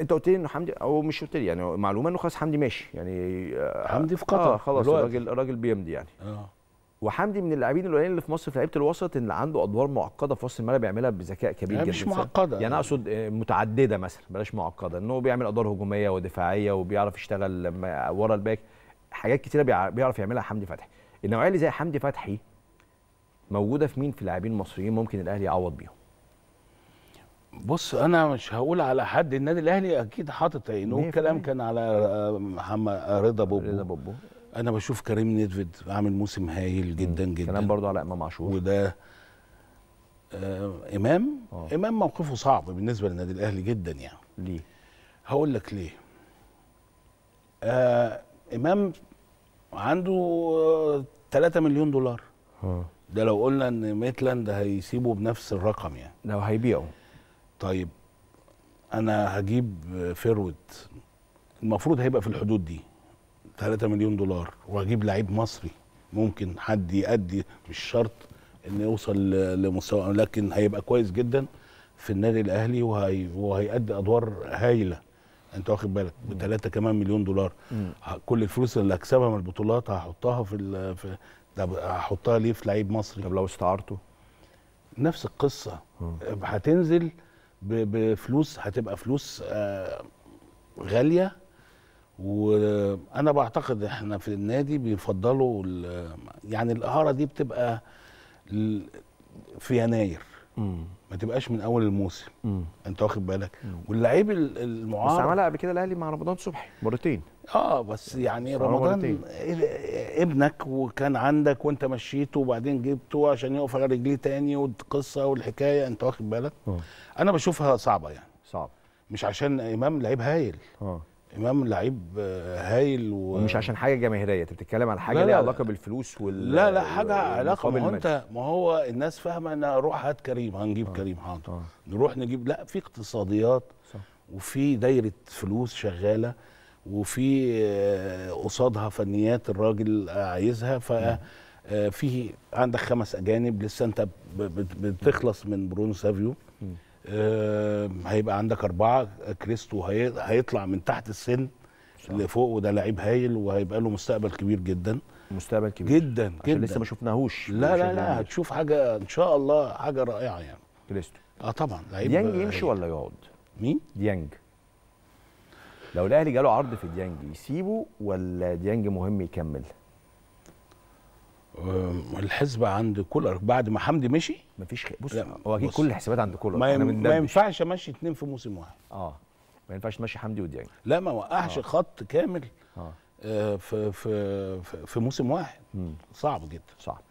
انت قلت لي انه حمدي او مش قلت لي يعني معلومه انه خلاص حمدي ماشي يعني آه، حمدي في قطر اه خلاص الراجل الراجل بيمضي يعني اه وحمدي من اللاعبين القليلين اللي في مصر في لعيبه الوسط اللي عنده ادوار معقده في وسط الملعب بيعملها بذكاء كبير يعني جدا مش معقده يعني, اقصد آه، متعدده مثلا بلاش معقده انه بيعمل ادوار هجوميه ودفاعيه وبيعرف يشتغل ورا الباك حاجات كتيره بيعرف يعملها حمدي فتحي النوعيه اللي زي حمدي فتحي موجوده في مين في لاعبين مصريين ممكن الاهلي يعوض بيهم بص انا مش هقول على حد النادي الاهلي اكيد حاطط عينه والكلام كان على آه، محمد آه، رضا بوبو رضا بوبو انا بشوف كريم نيدفيد عامل موسم هايل جدا جدا كلام برضه على امام عاشور وده آه امام أوه. امام موقفه صعب بالنسبه للنادي الاهلي جدا يعني ليه هقول لك ليه آه امام عنده آه 3 مليون دولار ها. آه. ده لو قلنا ان ميتلاند هيسيبه بنفس الرقم يعني لو هيبيعه طيب انا هجيب فيرود المفروض هيبقى في الحدود دي 3 مليون دولار وهجيب لعيب مصري ممكن حد يأدي مش شرط ان يوصل لمستوى لكن هيبقى كويس جدا في النادي الاهلي وهي وهيأدي ادوار هايله انت واخد بالك ب 3 كمان مليون دولار مم. كل الفلوس اللي هكسبها من البطولات هحطها في في طب هحطها ليه في لعيب مصري طب لو استعارته نفس القصه هتنزل بفلوس هتبقى فلوس آه، غاليه وانا بعتقد احنا في النادي بيفضلوا يعني الاهاره دي بتبقى في يناير ما تبقاش من اول الموسم انت واخد بالك واللعيب المعار بس عملها قبل كده الاهلي مع رمضان صبحي مرتين اه بس يعني, يعني رمضان ابنك وكان عندك وانت مشيته وبعدين جبته عشان يقف على رجليه تاني والقصه والحكايه انت واخد بالك أوه. انا بشوفها صعبه يعني صعب مش عشان امام لعيب هايل اه امام لعيب هايل و... ومش عشان حاجه جماهيريه انت بتتكلم على حاجه ليها علاقه بالفلوس وال لا لا حاجه علاقه ما هو انت ما هو الناس فاهمه ان روح هات كريم هنجيب أوه. كريم حاضر آه. نروح نجيب لا في اقتصاديات صح. وفي دايره فلوس شغاله وفي آه، قصادها فنيات الراجل عايزها ففي آه، عندك خمس اجانب لسه انت بتخلص من برونو سافيو آه، هيبقى عندك اربعه كريستو هيطلع من تحت السن لفوق وده لعيب هايل وهيبقى له مستقبل كبير جدا مستقبل كبير جدا عشان جدا لسه ما شفناهوش لا لا لا هتشوف حاجه ان شاء الله حاجه رائعه يعني كريستو اه طبعا لعيب ديانج يمشي ولا يقعد؟ مين؟ ديانج لو الاهلي جاله عرض في ديانج يسيبه ولا ديانج مهم يكمل؟ الحسبة عند كولر بعد ما حمدي مشي مفيش خ... بص هو اكيد كل الحسابات عند كولر ما, يم... ما ينفعش امشي اثنين في موسم واحد اه ما ينفعش تمشي حمدي وديانج لا ما وقعش آه. خط كامل آه. آه في في في موسم واحد مم. صعب جدا صعب